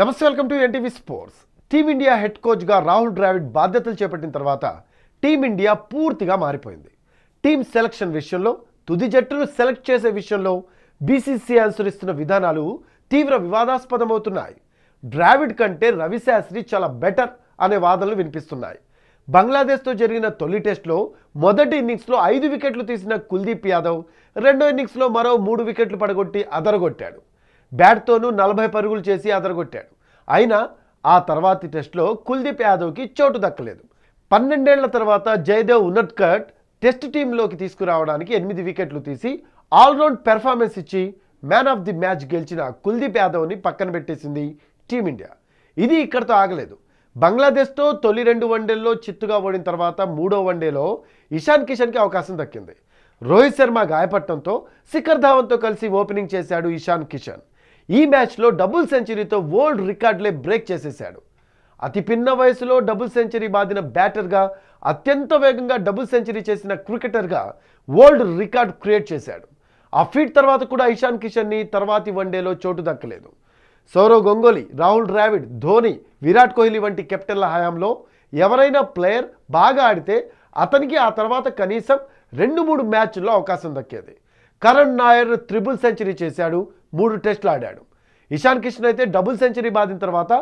నమస్తే welcome to NTV sports team india head కోచ్గా రాహుల్ ద్రావిడ్ బాధ్యతలు చేపట్టిన తర్వాత టీమిండియా పూర్తిగా మారిపోయింది టీం సెలక్షన్ విషయంలో తుది జట్టును సెలెక్ట్ చేసే విషయంలో బీసీసీ అనుసరిస్తున్న విధానాలు తీవ్ర వివాదాస్పదమవుతున్నాయి ద్రావిడ్ కంటే రవిశాస్త్రి చాలా బెటర్ అనే వాదనలు వినిపిస్తున్నాయి బంగ్లాదేశ్తో జరిగిన తొలి టెస్ట్లో మొదటి ఇన్నింగ్స్లో ఐదు వికెట్లు తీసిన కుల్దీప్ యాదవ్ రెండో ఇన్నింగ్స్లో మరో మూడు వికెట్లు పడగొట్టి అదరగొట్టాడు బ్యాట్తోనూ నలభై పరుగులు చేసి అదరగొట్టాడు అయినా ఆ తర్వాతి టెస్ట్లో కుల్దీప్ యాదవ్కి చోటు దక్కలేదు పన్నెండేళ్ల తర్వాత జయదేవ్ ఉన్నట్కట్ టెస్ట్ టీంలోకి తీసుకురావడానికి ఎనిమిది వికెట్లు తీసి ఆల్రౌండ్ పెర్ఫార్మెన్స్ ఇచ్చి మ్యాన్ ఆఫ్ ది మ్యాచ్ గెలిచిన కుల్దీప్ యాదవ్ని పక్కన పెట్టేసింది టీమిండియా ఇది ఇక్కడతో ఆగలేదు బంగ్లాదేశ్తో తొలి రెండు వన్డేల్లో చిత్తుగా ఓడిన తర్వాత మూడో వన్డేలో ఇషాన్ కిషన్కి అవకాశం దక్కింది రోహిత్ శర్మ గాయపడటంతో శిఖర్ ధావన్తో కలిసి ఓపెనింగ్ చేశాడు ఇషాన్ కిషన్ ఈ మ్యాచ్లో డబుల్ సెంచరీతో వరల్డ్ రికార్డులే బ్రేక్ చేసేశాడు అతి పిన్న వయసులో డబుల్ సెంచరీ బాదిన బ్యాటర్గా అత్యంత వేగంగా డబుల్ సెంచరీ చేసిన క్రికెటర్గా వరల్డ్ రికార్డ్ క్రియేట్ చేశాడు ఆ ఫీట్ తర్వాత కూడా ఇషాన్ కిషన్ని తర్వాతి వన్డేలో చోటు దక్కలేదు సౌరవ్ గంగోలీ రాహుల్ ద్రావిడ్ ధోని విరాట్ కోహ్లీ వంటి కెప్టెన్ల హయాంలో ఎవరైనా ప్లేయర్ బాగా ఆడితే అతనికి ఆ తర్వాత కనీసం రెండు మూడు మ్యాచ్ల్లో అవకాశం దక్కేది కరణ్ నాయర్ త్రిబుల్ సెంచరీ చేశాడు మూడు టెస్టులు ఆడాడు ఇషాన్ కిషన్ అయితే డబుల్ సెంచరీ బాధిన తర్వాత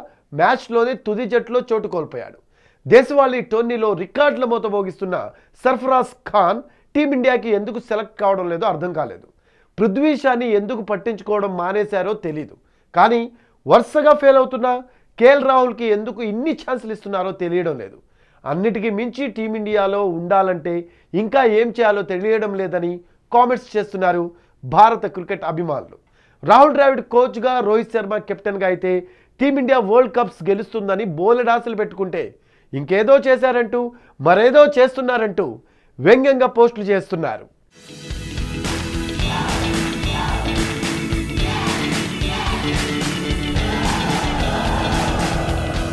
మ్యాచ్లోనే తుది జట్టులో చోటు కోల్పోయాడు దేశవాళీ టోర్నీలో రికార్డుల మూత మోగిస్తున్న సర్ఫరాజ్ ఖాన్ టీమిండియాకి ఎందుకు సెలెక్ట్ కావడం లేదో అర్థం కాలేదు పృథ్వీ షాని ఎందుకు పట్టించుకోవడం మానేశారో తెలీదు కానీ వరుసగా ఫెయిల్ అవుతున్న కేఎల్ రాహుల్కి ఎందుకు ఇన్ని ఛాన్సులు ఇస్తున్నారో తెలియడం లేదు అన్నిటికీ మించి టీమిండియాలో ఉండాలంటే ఇంకా ఏం చేయాలో తెలియడం లేదని కామెంట్స్ చేస్తున్నారు భారత క్రికెట్ అభిమానులు రాహుల్ ద్రావిడ్ కోచ్గా రోహిత్ శర్మ కెప్టెన్గా అయితే టీమిండియా వరల్డ్ కప్స్ గెలుస్తుందని బోలెడ్ ఆశలు పెట్టుకుంటే ఇంకేదో చేశారంటూ మరేదో చేస్తున్నారంటూ వ్యంగ్యంగా పోస్టులు చేస్తున్నారు